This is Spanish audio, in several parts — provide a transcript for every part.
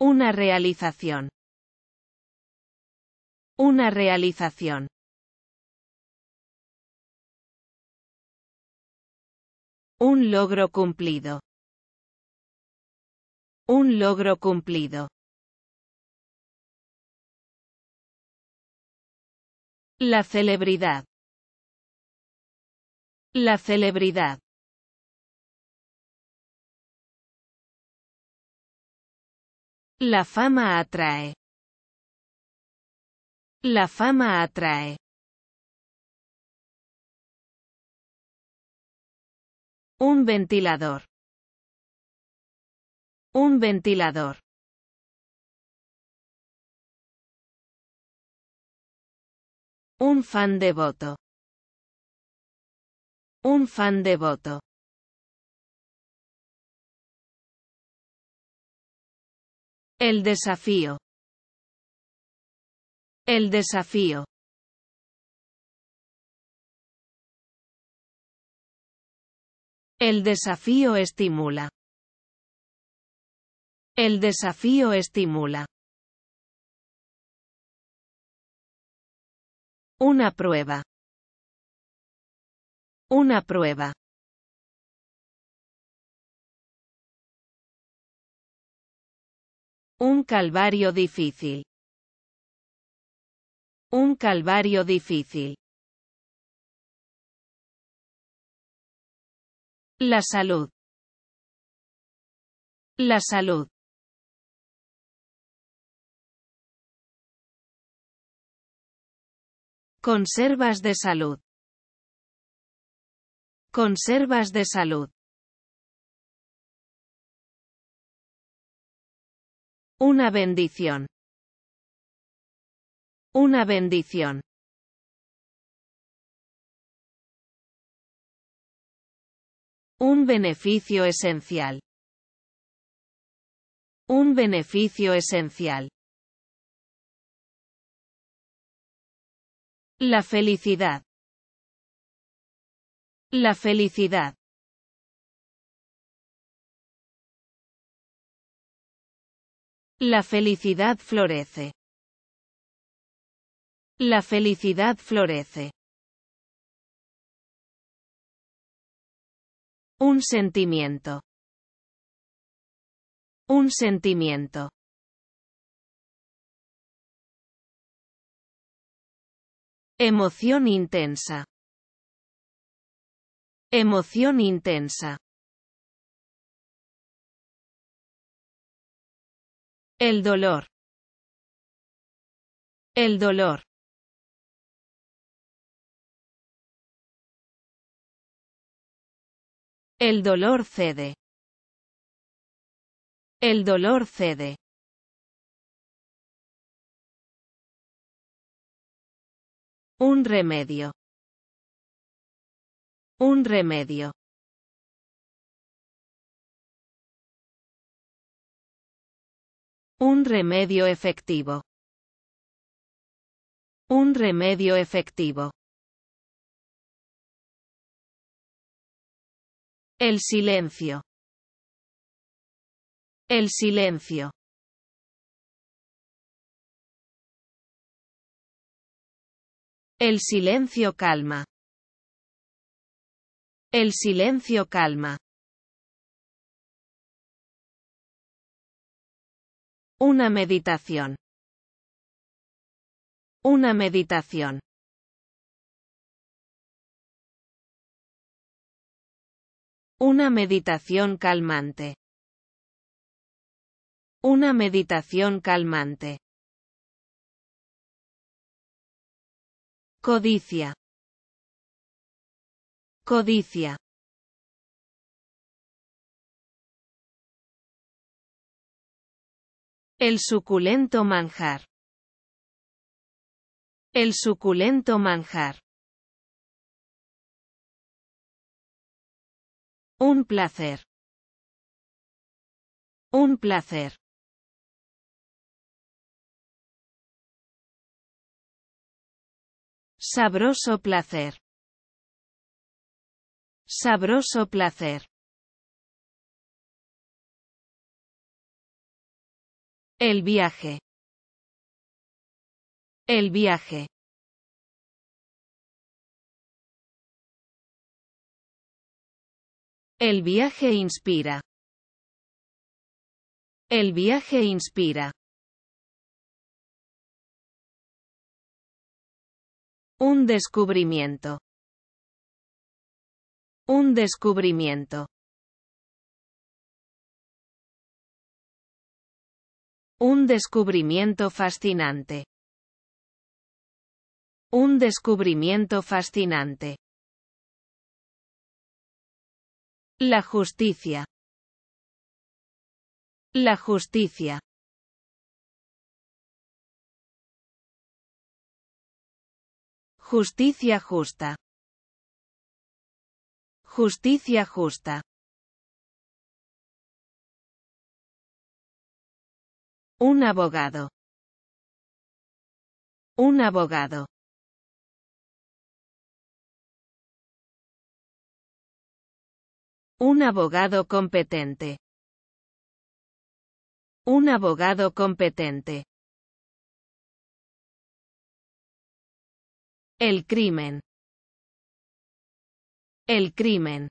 Una realización. Una realización. Un logro cumplido. Un logro cumplido. La celebridad. La celebridad. La fama atrae. La fama atrae. Un ventilador. Un ventilador. Un fan devoto. Un fan devoto. El desafío. El desafío. El desafío estimula. El desafío estimula. Una prueba. Una prueba. Un calvario difícil. Un calvario difícil. La salud. La salud. Conservas de salud. Conservas de salud. Una bendición. Una bendición. Un beneficio esencial. Un beneficio esencial. La felicidad. La felicidad. La felicidad florece. La felicidad florece. Un sentimiento. Un sentimiento. Emoción intensa. Emoción intensa. El dolor. El dolor. El dolor cede. El dolor cede. Un remedio. Un remedio. Un remedio efectivo. Un remedio efectivo. El silencio. El silencio. El silencio calma. El silencio calma. Una meditación. Una meditación. Una meditación calmante. Una meditación calmante. Codicia. Codicia. El suculento manjar. El suculento manjar. Un placer. Un placer. Sabroso placer. Sabroso placer. El viaje. El viaje. El viaje inspira. El viaje inspira. Un descubrimiento. Un descubrimiento. Un descubrimiento fascinante. Un descubrimiento fascinante. La justicia. La justicia. Justicia justa. Justicia justa. Un abogado. Un abogado. Un abogado competente. Un abogado competente. El crimen. El crimen.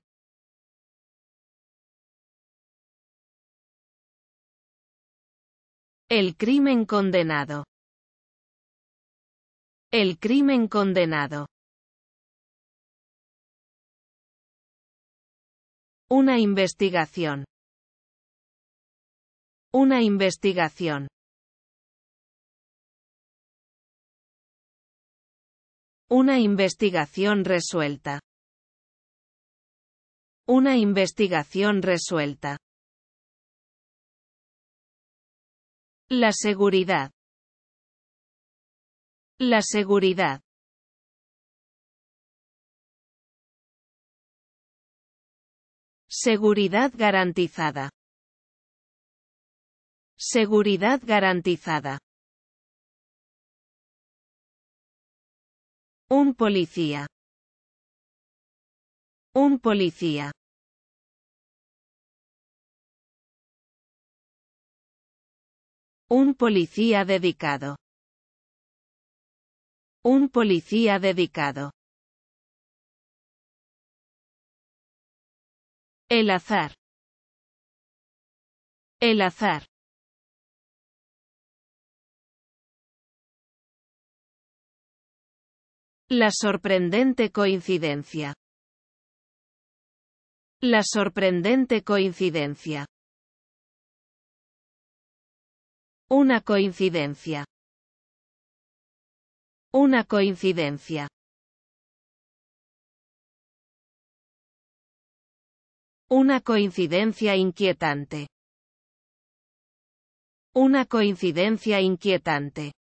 El crimen condenado. El crimen condenado. Una investigación. Una investigación. Una investigación resuelta. Una investigación resuelta. La seguridad. La seguridad. Seguridad garantizada. Seguridad garantizada. Un policía. Un policía. Un policía dedicado. Un policía dedicado. El azar. El azar. La sorprendente coincidencia. La sorprendente coincidencia. Una coincidencia. Una coincidencia. Una coincidencia inquietante. Una coincidencia inquietante.